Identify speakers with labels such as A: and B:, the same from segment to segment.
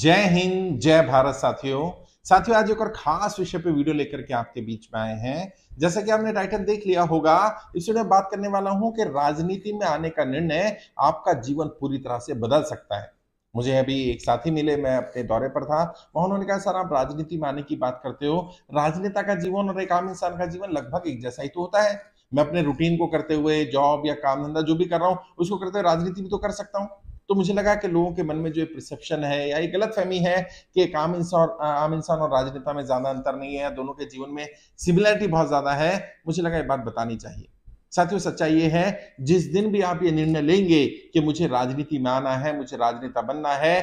A: जय हिंद जय भारत साथियों साथियों आज एक और खास विषय पे वीडियो लेकर के आपके बीच में आए हैं जैसा कि आपने टाइटल देख लिया होगा इस वीडियो बात करने वाला हूं कि राजनीति में आने का निर्णय आपका जीवन पूरी तरह से बदल सकता है मुझे अभी एक साथी मिले मैं अपने दौरे पर था वहां उन्होंने कहा सर आप राजनीति में आने की बात करते हो राजनेता का जीवन और एक आम इंसान का जीवन लगभग एक जैसा ही तो होता है मैं अपने रूटीन को करते हुए जॉब या काम धंधा जो भी कर रहा हूँ उसको करते हुए राजनीति भी तो कर सकता हूँ तो मुझे लगा कि लोगों के मन में जो ये प्रिसेप्शन है या ये गलत फहमी है कि एक आम इंसान आम इंसान और राजनेता में ज्यादा अंतर नहीं है दोनों के जीवन में सिमिलरिटी बहुत ज्यादा है मुझे लगा ये बात बतानी चाहिए साथियों सच्चाई ये है जिस दिन भी आप ये निर्णय लेंगे कि मुझे राजनीति में आना है मुझे राजनेता बनना है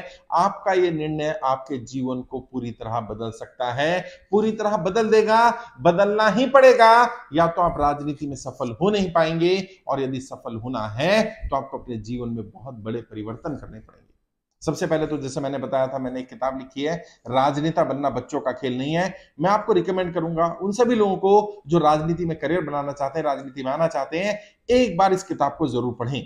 A: आपका ये निर्णय आपके जीवन को पूरी तरह बदल सकता है पूरी तरह बदल देगा बदलना ही पड़ेगा या तो आप राजनीति में सफल हो नहीं पाएंगे और यदि सफल होना है तो आपको अपने जीवन में बहुत बड़े परिवर्तन करने पड़ेंगे सबसे पहले तो जैसे मैंने बताया था मैंने एक किताब लिखी है राजनेता बनना बच्चों का खेल नहीं है मैं आपको रिकमेंड करूंगा उन सभी लोगों को जो राजनीति में करियर बनाना चाहते हैं राजनीति में आना चाहते हैं एक बार इस किताब को जरूर पढ़ें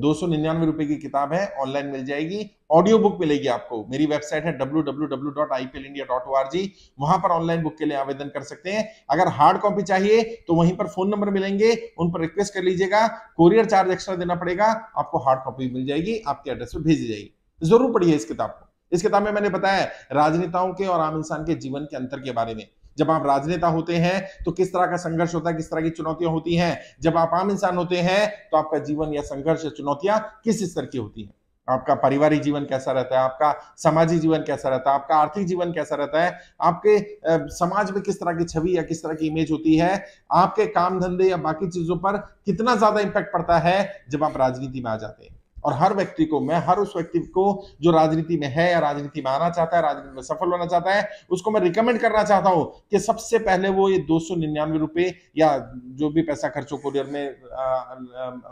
A: दो सौ निन्यानवे रुपए की किताब है ऑनलाइन मिल जाएगी ऑडियो बुक मिलेगी आपको मेरी वेबसाइट है W W W dot India dot O R G वहां पर ऑनलाइन बुक के लिए आवेदन कर सकते हैं अगर हार्ड कॉपी चाहिए तो वहीं पर फोन नंबर मिलेंगे उन पर रिक्वेस्ट कर लीजिएगा कोरियर चार्ज एक्स्ट्रा देना पड़ेगा आपको हार्ड कॉपी मिल जाएगी आपके एड्रेस पर भेजी जाएगी जरूर पढ़िए इस किताब को इस किताब में मैंने बताया राजनेताओं के और आम इंसान के जीवन के अंतर के बारे में जब आप राजनेता होते हैं तो किस तरह का संघर्ष होता है किस तरह की चुनौतियां होती हैं जब आप आम इंसान होते हैं तो आपका जीवन या संघर्ष या चुनौतियां किस स्तर की होती हैं आपका पारिवारिक जीवन कैसा रहता है आपका सामाजिक जीवन कैसा रहता है आपका आर्थिक जीवन कैसा रहता है आपके समाज में किस तरह की छवि या किस तरह की इमेज होती है आपके काम धंधे या बाकी चीजों पर कितना ज्यादा इंपैक्ट पड़ता है जब आप राजनीति में आ जाते हैं और हर व्यक्ति को मैं हर उस व्यक्ति को जो राजनीति में है या राजनीति में आना चाहता है राजनीति में सफल होना चाहता है उसको मैं रिकमेंड करना चाहता हूं कि सबसे पहले वो ये दो सौ निन्यानवे रुपए या जो भी पैसा खर्च हो कोरियर में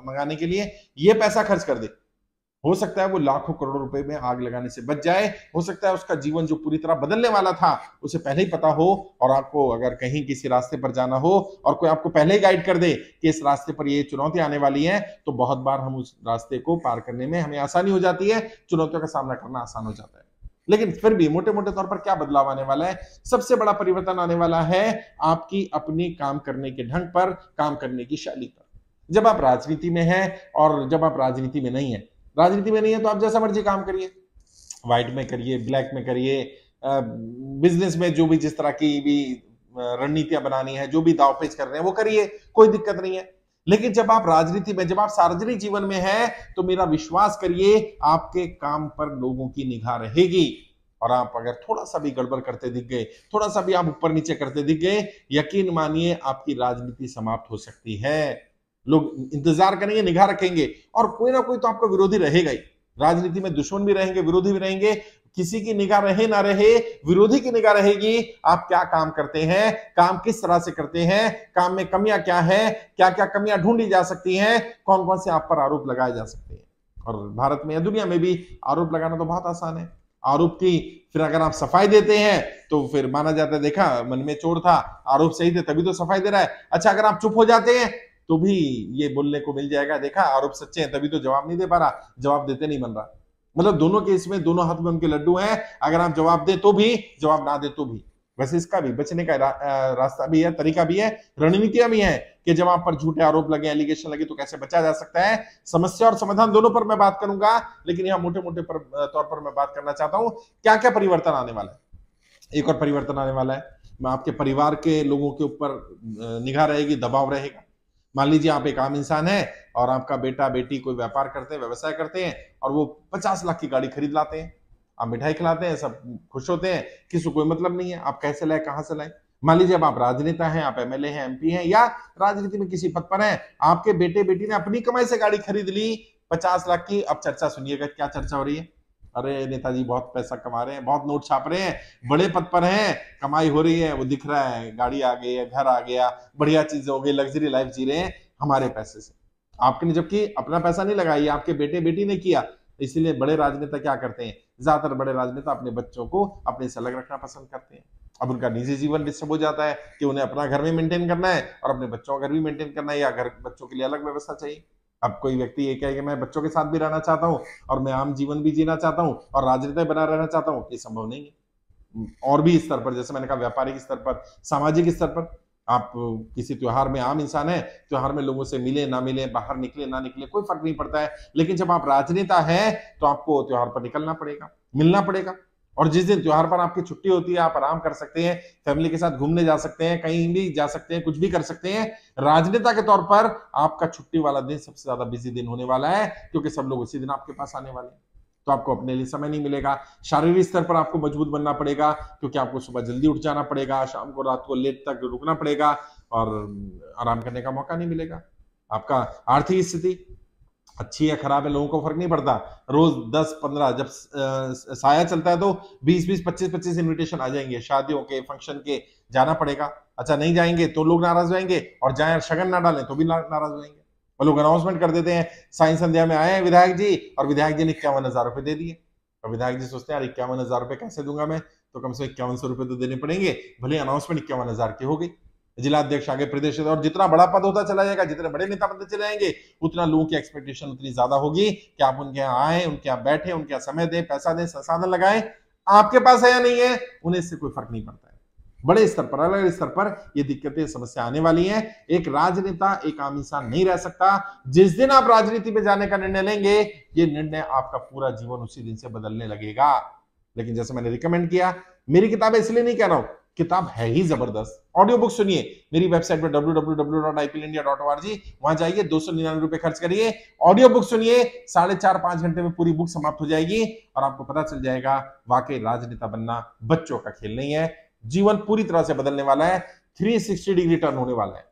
A: मंगाने के लिए ये पैसा खर्च कर दे हो सकता है वो लाखों करोड़ों रुपए में आग लगाने से बच जाए हो सकता है उसका जीवन जो पूरी तरह बदलने वाला था उसे पहले ही पता हो और आपको अगर कहीं किसी रास्ते पर जाना हो और कोई आपको पहले ही गाइड कर दे कि इस रास्ते पर ये चुनौती आने वाली है तो बहुत बार हम उस रास्ते को पार करने में हमें आसानी हो जाती है चुनौतियों का सामना करना आसान हो जाता है लेकिन फिर भी मोटे मोटे तौर पर क्या बदलाव आने वाला है सबसे बड़ा परिवर्तन आने वाला है आपकी अपनी काम करने के ढंग पर काम करने की शैली पर जब आप राजनीति में हैं और जब आप राजनीति में नहीं है राजनीति में नहीं है तो आप जैसा मर्जी काम करिए व्हाइट में करिए ब्लैक में करिए बिजनेस में जो भी जिस तरह की भी रणनीतियां बनानी है जो भी दाव पेच कर रहे हैं वो करिए कोई दिक्कत नहीं है लेकिन जब आप राजनीति में जब आप सार्वजनिक जीवन में हैं तो मेरा विश्वास करिए आपके काम पर लोगों की निगाह रहेगी और आप अगर थोड़ा सा भी गड़बड़ करते दिख गए थोड़ा सा भी आप ऊपर नीचे करते दिख गए यकीन मानिए आपकी राजनीति समाप्त हो सकती है लोग इंतजार करेंगे निगाह रखेंगे और कोई ना कोई तो आपका विरोधी रहेगा ही राजनीति में दुश्मन भी रहेंगे विरोधी भी रहेंगे किसी की निगाह रहे ना रहे विरोधी की निगाह रहेगी आप क्या काम करते हैं काम किस तरह से करते हैं काम में कमियां क्या है क्या क्या कमियां ढूंढी जा सकती हैं कौन कौन से आप पर आरोप लगाए जा सकते हैं और भारत में या दुनिया में भी आरोप लगाना तो बहुत आसान है आरोप की फिर अगर आप सफाई देते हैं तो फिर माना जाता है देखा मन में चोर था आरोप सही थे तभी तो सफाई दे रहा है अच्छा अगर आप चुप हो जाते हैं तो भी ये बोलने को मिल जाएगा देखा आरोप सच्चे हैं तभी तो जवाब नहीं दे पा रहा जवाब देते नहीं बन रहा मतलब दोनों केस में दोनों हाथ में उनके लड्डू हैं अगर आप जवाब दे तो भी जवाब ना दे तो भी वैसे इसका भी बचने का रा, रास्ता भी है तरीका भी है रणनीतियां भी है कि जब आप पर झूठे आरोप लगे एलिगेशन लगे तो कैसे बचा जा सकता है समस्या और समाधान दोनों पर मैं बात करूंगा लेकिन यहां मोटे मोटे पर, तौर पर मैं बात करना चाहता हूँ क्या क्या परिवर्तन आने वाला है एक और परिवर्तन आने वाला है आपके परिवार के लोगों के ऊपर निगाह रहेगी दबाव रहेगा मान लीजिए आप एक आम इंसान है और आपका बेटा बेटी कोई व्यापार करते हैं व्यवसाय करते हैं और वो पचास लाख की गाड़ी खरीद लाते हैं आप मिठाई खिलाते हैं सब खुश होते हैं किसी कोई मतलब नहीं है आप कैसे लाए कहाँ से लाए मान लीजिए अब आप राजनेता हैं आप एमएलए हैं एमपी हैं या राजनीति में किसी पद पर हैं आपके बेटे बेटी ने अपनी कमाई से गाड़ी खरीद ली पचास लाख की अब चर्चा सुनिएगा क्या चर्चा हो रही है अरे नेताजी बहुत पैसा कमा रहे हैं बहुत नोट छाप रहे हैं बड़े पद पर हैं कमाई हो रही है वो दिख रहा है गाड़ी आ गई है घर आ गया बढ़िया चीज हो गई लग्जरी लाइफ जी रहे हैं हमारे पैसे से आपने जबकि अपना पैसा नहीं लगाई आपके बेटे बेटी ने किया तो इसीलिए बड़े राजनेता क्या करते हैं ज्यादातर बड़े राजनेता अपने बच्चों को अपने से अलग रखना पसंद करते हैं अब उनका निजी जीवन डिस्टर्ब हो जाता है कि उन्हें अपना घर भी मेंटेन करना है और अपने बच्चों का घर भी मेंटेन करना है या घर बच्चों के लिए अलग व्यवस्था चाहिए अब कोई व्यक्ति ये कहे कि मैं बच्चों के साथ भी रहना चाहता हूँ और मैं आम जीवन भी जीना चाहता हूँ और राजनीति बना रहना चाहता हूँ ये संभव नहीं है और भी स्तर पर जैसे मैंने कहा व्यापारिक स्तर पर सामाजिक स्तर पर आप किसी त्योहार में आम इंसान है त्योहार में लोगों से मिले ना मिले बाहर निकले ना निकले कोई फर्क नहीं पड़ता है लेकिन जब आप राजनेता है तो आपको त्योहार पर निकलना पड़ेगा मिलना पड़ेगा और जिस दिन त्यौहार पर आपकी छुट्टी होती है आप आराम कर सकते हैं फैमिली के साथ घूमने जा सकते हैं कहीं भी जा सकते हैं कुछ भी कर सकते हैं राजनेता के तौर पर आपका छुट्टी वाला दिन सबसे ज्यादा बिजी दिन होने वाला है क्योंकि सब लोग उसी दिन आपके पास आने वाले हैं तो आपको अपने लिए समय नहीं मिलेगा शारीरिक स्तर पर आपको मजबूत बनना पड़ेगा क्योंकि आपको सुबह जल्दी उठ जाना पड़ेगा शाम को रात को लेट तक रुकना पड़ेगा और आराम करने का मौका नहीं मिलेगा आपका आर्थिक स्थिति अच्छी या खराब है लोगों को फर्क नहीं पड़ता रोज दस पंद्रह जब साया चलता है तो बीस बीस पच्चीस पच्चीस इन्विटेशन आ जाएंगे शादियों के फंक्शन के जाना पड़ेगा अच्छा नहीं जाएंगे तो लोग नाराज होएंगे जाएंगे और जाए शगन ना डालें तो भी नाराज हो जाएंगे और लोग अनाउंसमेंट कर देते हैं साइंस संध्या में आए हैं विधायक जी और विधायक जी ने इक्यावन हजार रुपए दे दिए और विधायक जी सोचते हैं यार इक्यावन हजार रुपए कैसे दूंगा मैं तो कम से कम इक्यावन सौ रुपए तो देने पड़ेंगे भले अनाउंसमेंट इक्यावन हजार की हो गई जिलाध्यक्ष आगे प्रदेश और जितना बड़ा पद होता चला जाएगा जितने बड़े नेता बनते चले जाएंगे उतना लोगों की एक्सपेक्टेशन उतनी ज्यादा होगी कि आप उनके यहाँ आए उनके यहाँ बैठे उनके यहाँ समय दें पैसा दें संसाधन लगाए आपके पास है या नहीं है उन्हें इससे कोई फर्क नहीं पड़ता है बड़े स्तर पर अलग स्तर पर ये दिक्कतें समस्या आने वाली है एक राजनेता एक आम इंसान नहीं रह सकता जिस दिन आप राजनीति में जाने का निर्णय लेंगे ये निर्णय आपका पूरा जीवन उसी दिन से बदलने लगेगा लेकिन जैसे मैंने रिकमेंड किया मेरी किताबें इसलिए नहीं कह रहा हूं किताब है ही जबरदस्त ऑडियो बुक सुनिए मेरी वेबसाइट पर डब्ल्यू वहां जाइए दो सौ निन्यानवे रुपए खर्च करिए ऑडियो बुक सुनिए साढ़े चार पांच घंटे में पूरी बुक समाप्त हो जाएगी और आपको पता चल जाएगा वाकई राजनेता बनना बच्चों का खेल नहीं है जीवन पूरी तरह से बदलने वाला है 360 डिग्री टर्न होने वाला है